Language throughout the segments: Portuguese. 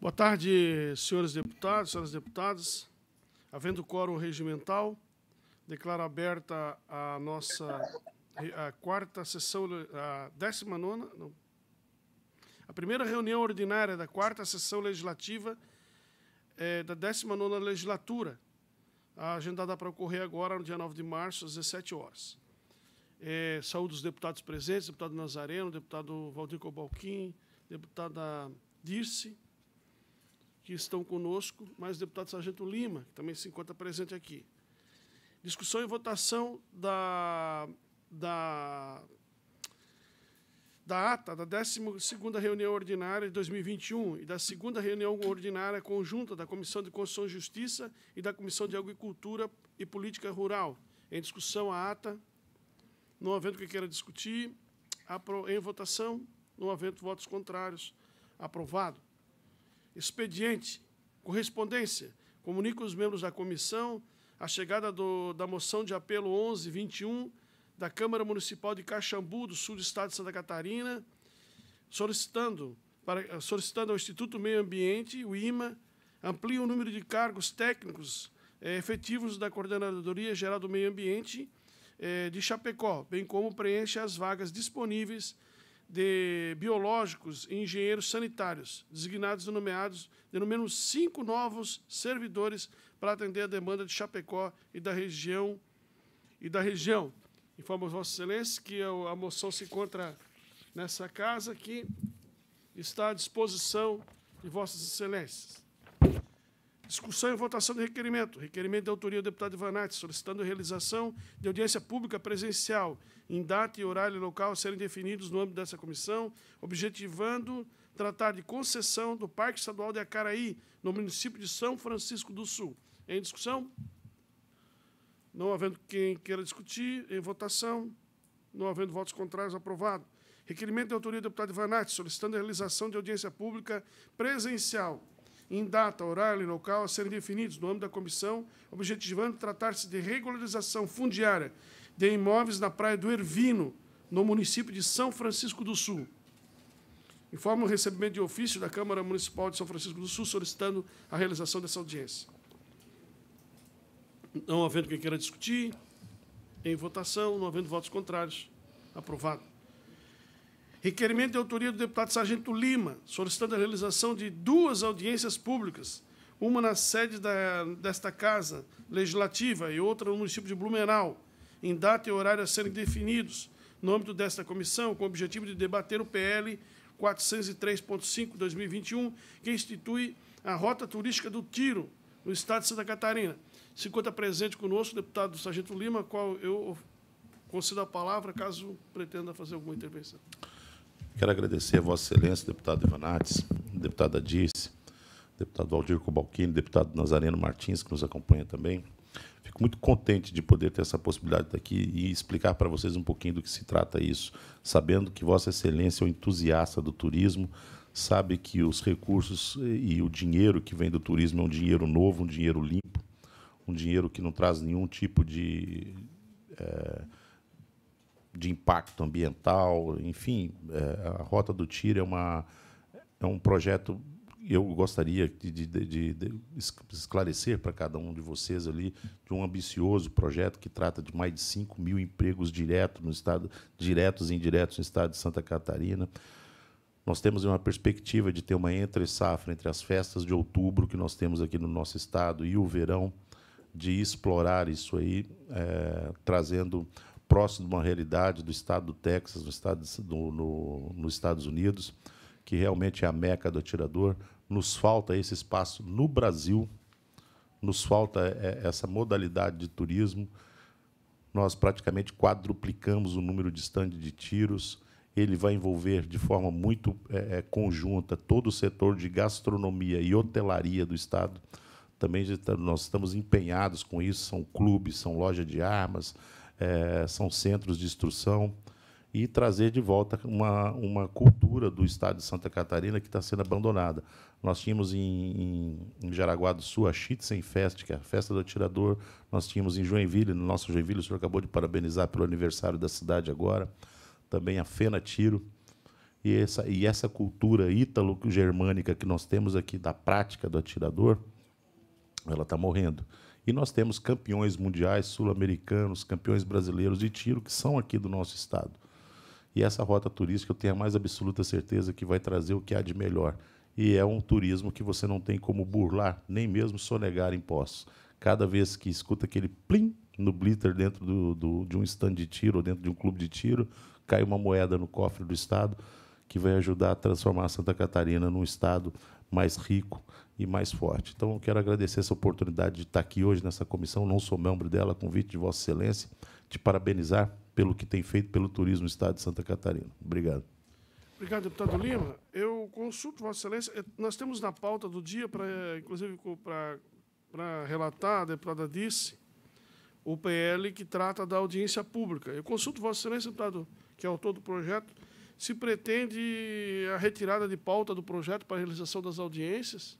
Boa tarde, senhores deputados, senhoras deputadas. Havendo quórum regimental, declaro aberta a nossa a quarta sessão, a décima nona, não, a primeira reunião ordinária da quarta sessão legislativa é, da décima nona legislatura, agendada para ocorrer agora, no dia 9 de março, às 17 horas. É, saúdo os deputados presentes, deputado Nazareno, deputado Valdir Cobalquim, deputada Dirce, que estão conosco, mais o deputado Sargento Lima, que também se encontra presente aqui. Discussão e votação da, da, da ata da 12ª reunião ordinária de 2021 e da segunda reunião ordinária conjunta da Comissão de Constituição e Justiça e da Comissão de Agricultura e Política Rural. Em discussão, a ata. Não havendo que queira discutir, em votação, não havendo votos contrários, aprovado expediente, correspondência. Comunico os membros da comissão a chegada do, da moção de apelo 1121 da Câmara Municipal de Caxambu, do sul do estado de Santa Catarina, solicitando, para, solicitando ao Instituto Meio Ambiente, o IMA, amplie o número de cargos técnicos eh, efetivos da Coordenadoria Geral do Meio Ambiente eh, de Chapecó, bem como preencha as vagas disponíveis de biológicos e engenheiros sanitários, designados e nomeados, de no menos cinco novos servidores para atender a demanda de Chapecó e da região. E da região. Informo Vossa Excelência que a moção se encontra nessa casa que está à disposição de Vossas Excelências. Discussão e votação do requerimento. Requerimento de autoria do deputado Ivanatti, solicitando a realização de audiência pública presencial em data e horário e local a serem definidos no âmbito dessa comissão, objetivando tratar de concessão do Parque Estadual de Acaraí, no município de São Francisco do Sul. Em discussão? Não havendo quem queira discutir, em votação. Não havendo votos contrários, aprovado. Requerimento de autoria do deputado Ivanati, solicitando a realização de audiência pública presencial em data, horário e local a serem definidos no âmbito da comissão, objetivando tratar-se de regularização fundiária de imóveis na Praia do Ervino, no município de São Francisco do Sul. Informo o recebimento de ofício da Câmara Municipal de São Francisco do Sul solicitando a realização dessa audiência. Não havendo quem queira discutir, em votação, não havendo votos contrários, aprovado. Requerimento de autoria do deputado Sargento Lima, solicitando a realização de duas audiências públicas, uma na sede da, desta Casa Legislativa e outra no município de Blumenau, em data e horário a serem definidos no âmbito desta comissão, com o objetivo de debater o PL 403.5-2021, que institui a Rota Turística do Tiro, no estado de Santa Catarina. Se encontra presente conosco o deputado Sargento Lima, qual eu concedo a palavra, caso pretenda fazer alguma intervenção. Quero agradecer a Vossa Excelência, deputado Ivanates, deputada disse deputado Valdir Cobalquini, deputado Nazareno Martins, que nos acompanha também, Fico muito contente de poder ter essa possibilidade daqui e explicar para vocês um pouquinho do que se trata isso, sabendo que Vossa Excelência é um entusiasta do turismo, sabe que os recursos e o dinheiro que vem do turismo é um dinheiro novo, um dinheiro limpo, um dinheiro que não traz nenhum tipo de, é, de impacto ambiental, enfim, é, a Rota do Tiro é, uma, é um projeto eu gostaria de, de, de, de esclarecer para cada um de vocês ali de um ambicioso projeto que trata de mais de 5 mil empregos diretos no estado, diretos e indiretos no estado de Santa Catarina. Nós temos uma perspectiva de ter uma entre-safra entre as festas de outubro que nós temos aqui no nosso estado e o verão, de explorar isso aí, é, trazendo próximo de uma realidade do estado do Texas, no estado do, no, nos Estados Unidos que realmente é a meca do atirador. Nos falta esse espaço no Brasil, nos falta é, é, essa modalidade de turismo. Nós praticamente quadruplicamos o número de estande de tiros. Ele vai envolver de forma muito é, é, conjunta todo o setor de gastronomia e hotelaria do Estado. Também nós estamos empenhados com isso. São clubes, são lojas de armas, é, são centros de instrução e trazer de volta uma, uma cultura do estado de Santa Catarina que está sendo abandonada. Nós tínhamos em, em, em Jaraguá do Sul a Chitzen Fest, que é a festa do atirador. Nós tínhamos em Joinville, no nosso Joinville, o senhor acabou de parabenizar pelo aniversário da cidade agora. Também a Fena Tiro. E essa, e essa cultura ítalo-germânica que nós temos aqui da prática do atirador, ela está morrendo. E nós temos campeões mundiais, sul-americanos, campeões brasileiros de tiro que são aqui do nosso estado. E essa rota turística eu tenho a mais absoluta certeza que vai trazer o que há de melhor. E é um turismo que você não tem como burlar, nem mesmo sonegar impostos. Cada vez que escuta aquele plim no blitter dentro do, do, de um stand de tiro ou dentro de um clube de tiro, cai uma moeda no cofre do Estado que vai ajudar a transformar Santa Catarina num Estado mais rico e mais forte. Então, eu quero agradecer essa oportunidade de estar aqui hoje nessa comissão, não sou membro dela, convite de Vossa Excelência, te parabenizar pelo que tem feito pelo turismo do estado de Santa Catarina. Obrigado. Obrigado, deputado Lima. Eu consulto Vossa Excelência. Eh, nós temos na pauta do dia, para, inclusive para relatar, a deputada disse, o PL que trata da audiência pública. Eu consulto Vossa Excelência, deputado, que é autor do projeto, se pretende a retirada de pauta do projeto para a realização das audiências,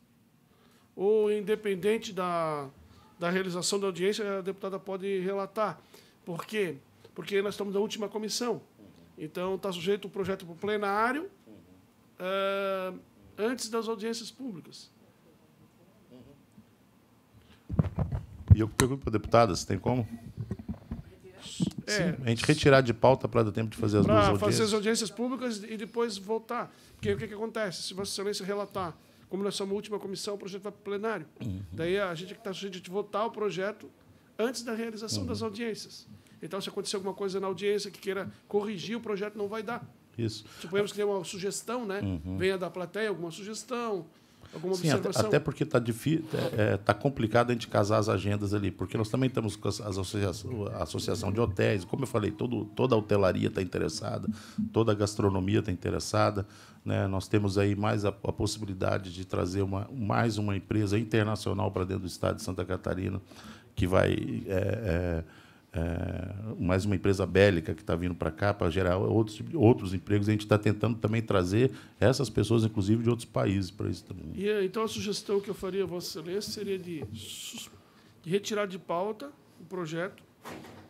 ou independente da, da realização da audiência, a deputada pode relatar. Porque porque nós estamos na última comissão. Então, está sujeito o projeto para o plenário uh, antes das audiências públicas. E eu pergunto para a deputada se tem como? É, Sim, a gente retirar de pauta para dar tempo de fazer as duas audiências. fazer as audiências públicas e depois voltar. Porque o que, que acontece? Se Vossa Excelência relatar, como nós somos a última comissão, o projeto vai para o plenário. Uhum. Daí a gente está sujeito de votar o projeto antes da realização uhum. das audiências. Então, se acontecer alguma coisa na audiência que queira corrigir, o projeto não vai dar. Isso. Suponhamos que tenha uma sugestão, né? Uhum. Venha da plateia alguma sugestão, alguma Sim, observação. Até, até porque está é, é, tá complicado a gente casar as agendas ali, porque nós também estamos com as associação, a associação de hotéis, como eu falei, todo, toda a hotelaria está interessada, toda a gastronomia está interessada. Né? Nós temos aí mais a, a possibilidade de trazer uma, mais uma empresa internacional para dentro do estado de Santa Catarina que vai. É, é, é, mais uma empresa bélica que está vindo para cá para gerar outros, outros empregos. A gente está tentando também trazer essas pessoas, inclusive de outros países, para isso também. E, então, a sugestão que eu faria, Vossa Excelência, seria de, de retirar de pauta o projeto,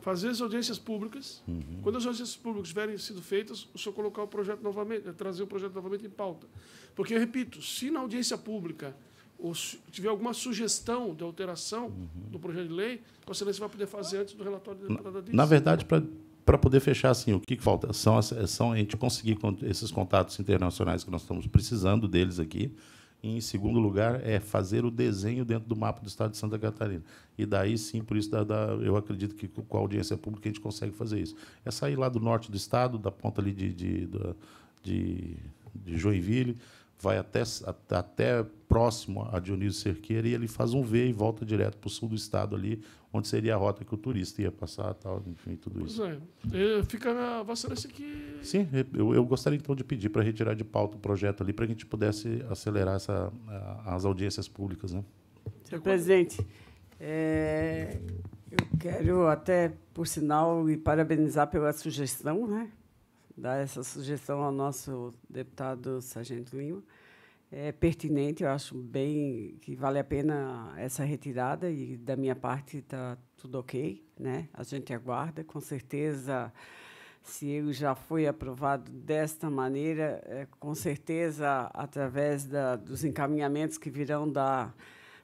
fazer as audiências públicas. Uhum. Quando as audiências públicas tiverem sido feitas, o senhor colocar o projeto novamente, né, trazer o projeto novamente em pauta. Porque, eu repito, se na audiência pública ou tiver alguma sugestão de alteração uhum. do projeto de lei, a excelência vai poder fazer antes do relatório da deputada Diniz. Na verdade, para para poder fechar assim, o que, que falta são, são a gente conseguir esses contatos internacionais que nós estamos precisando deles aqui. em segundo lugar, é fazer o desenho dentro do mapa do Estado de Santa Catarina. E daí sim, por isso, da eu acredito que com a audiência pública a gente consegue fazer isso. É sair lá do norte do Estado, da ponta ali de, de, de, de Joinville, vai até, até próximo a Dionísio Cerqueira e ele faz um V e volta direto para o sul do estado ali, onde seria a rota que o turista ia passar, tal, enfim, tudo pois isso. É. Fica na vacância que... Sim, eu, eu gostaria então de pedir para retirar de pauta o projeto ali para que a gente pudesse acelerar essa, as audiências públicas. Né? Senhor presidente, é, eu quero até, por sinal, e parabenizar pela sugestão, né? dar essa sugestão ao nosso deputado Sargento Lima. É pertinente, eu acho bem que vale a pena essa retirada e da minha parte está tudo ok, né? A gente aguarda, com certeza se ele já foi aprovado desta maneira, é, com certeza, através da, dos encaminhamentos que virão da,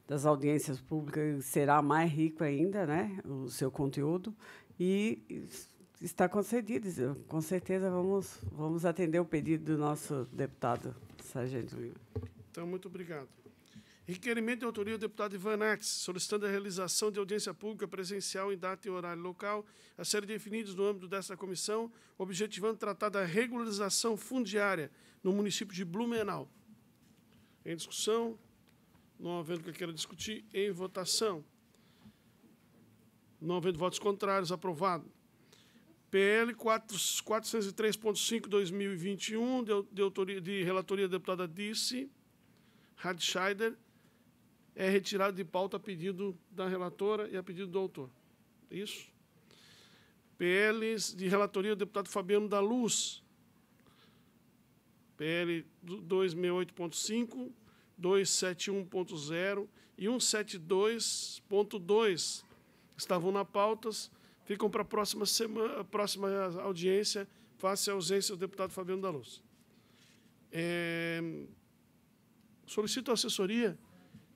das audiências públicas, será mais rico ainda né, o seu conteúdo. E está concedido. Com certeza vamos, vamos atender o pedido do nosso deputado Sargento Lima. Então, muito obrigado. Requerimento de autoria do deputado Ivan Axe, solicitando a realização de audiência pública presencial em data e horário local, a serem definidos no âmbito desta comissão, objetivando tratar da regularização fundiária no município de Blumenau. Em discussão, não havendo que queira discutir, em votação. Não havendo votos contrários, aprovado. PL 403.5 2021, de, de, autoria, de relatoria da deputada Disse Radscheider, é retirado de pauta a pedido da relatora e a pedido do autor. É isso. PLs de relatoria do deputado Fabiano da Luz. PL 268.5, 271.0 e 172.2 estavam na pautas ficam para a próxima, semana, próxima audiência, face à ausência do deputado Fabiano da Luz. É, solicito assessoria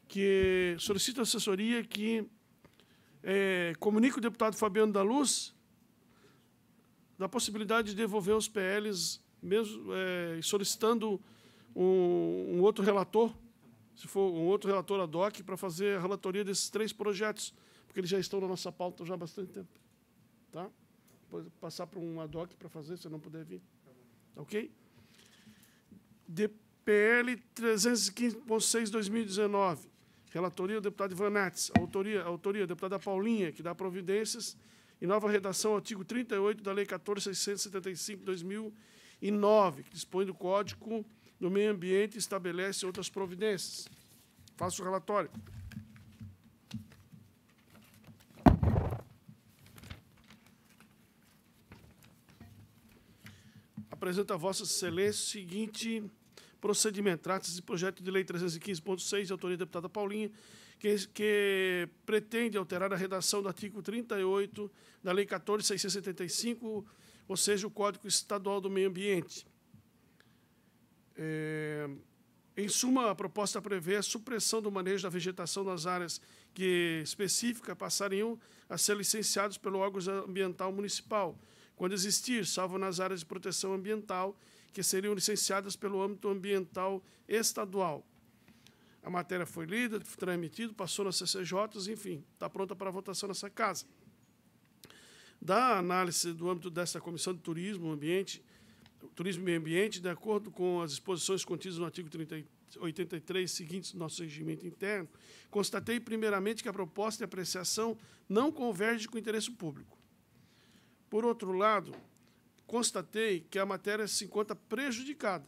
que solicito assessoria que é, comunique o deputado Fabiano da Luz da possibilidade de devolver os PLs, mesmo é, solicitando um, um, outro relator, se for um outro relator ad hoc, para fazer a relatoria desses três projetos, porque eles já estão na nossa pauta já há bastante tempo. Tá? Vou passar para um ad hoc para fazer, se não puder vir. Tá ok? DPL 315.6 2019. Relatoria, o deputado Ivan Nats. Autoria, autoria, deputada Paulinha, que dá providências. E nova redação, artigo 38 da Lei 14.675, 2009, que dispõe do Código do Meio Ambiente e estabelece outras providências. Faço o relatório. apresento a Vossa Excelência o seguinte procedimento. Trata-se de projeto de lei 315.6, de autoria da deputada Paulinha, que, que, pretende alterar a redação do artigo 38 da Lei 14.675, ou seja, o Código Estadual do Meio Ambiente. É, em suma, a proposta prevê a supressão do manejo da vegetação nas áreas que específica passariam a ser licenciados pelo órgão ambiental municipal, quando existir, salvo nas áreas de proteção ambiental, que seriam licenciadas pelo âmbito ambiental estadual. A matéria foi lida, transmitida, passou nas CCJs, enfim, está pronta para votação nessa casa. Da análise do âmbito desta Comissão de Turismo, Ambiente, Turismo e Meio Ambiente, de acordo com as exposições contidas no artigo 30, 83 seguintes do nosso regimento interno, constatei primeiramente que a proposta de apreciação não converge com o interesse público por outro lado, constatei que a matéria se encontra prejudicada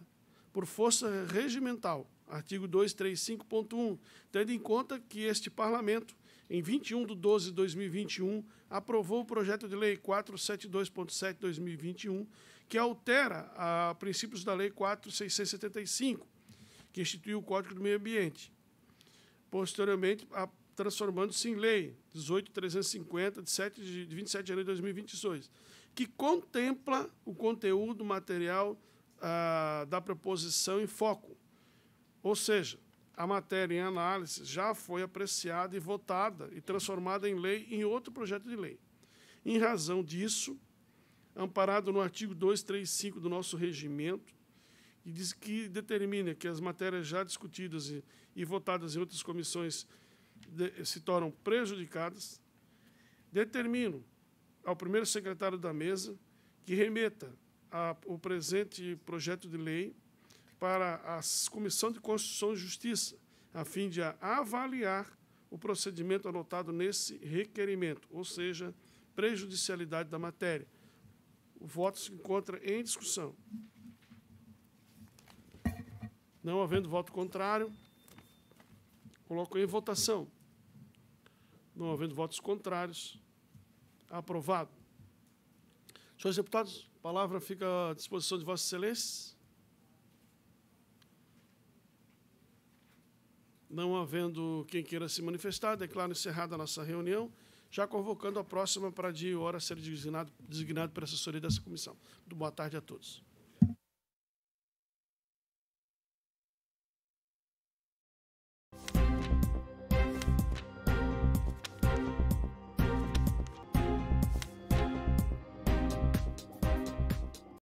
por força regimental, artigo 235.1, tendo em conta que este Parlamento, em 21 de 12 de 2021, aprovou o projeto de lei 472.7-2021, que altera a princípios da lei 4675, que instituiu o Código do Meio Ambiente. Posteriormente, a transformando-se em lei 18.350, de, 7 de, de 27 de janeiro de 2022, que contempla o conteúdo material ah, da proposição em foco. Ou seja, a matéria em análise já foi apreciada e votada e transformada em lei em outro projeto de lei. Em razão disso, amparado no artigo 235 do nosso regimento, que, diz, que determina que as matérias já discutidas e, e votadas em outras comissões de, se tornam prejudicadas, determino ao primeiro secretário da mesa que remeta a, o presente projeto de lei para a Comissão de Constituição e Justiça, a fim de avaliar o procedimento anotado nesse requerimento, ou seja, prejudicialidade da matéria. O voto se encontra em discussão. Não havendo voto contrário, coloco em votação. Não havendo votos contrários, aprovado. Senhores deputados, a palavra fica à disposição de Vossa Excelência. Não havendo quem queira se manifestar, declaro encerrada a nossa reunião, já convocando a próxima para dia e hora ser designado, designado pela assessoria dessa comissão. Muito boa tarde a todos.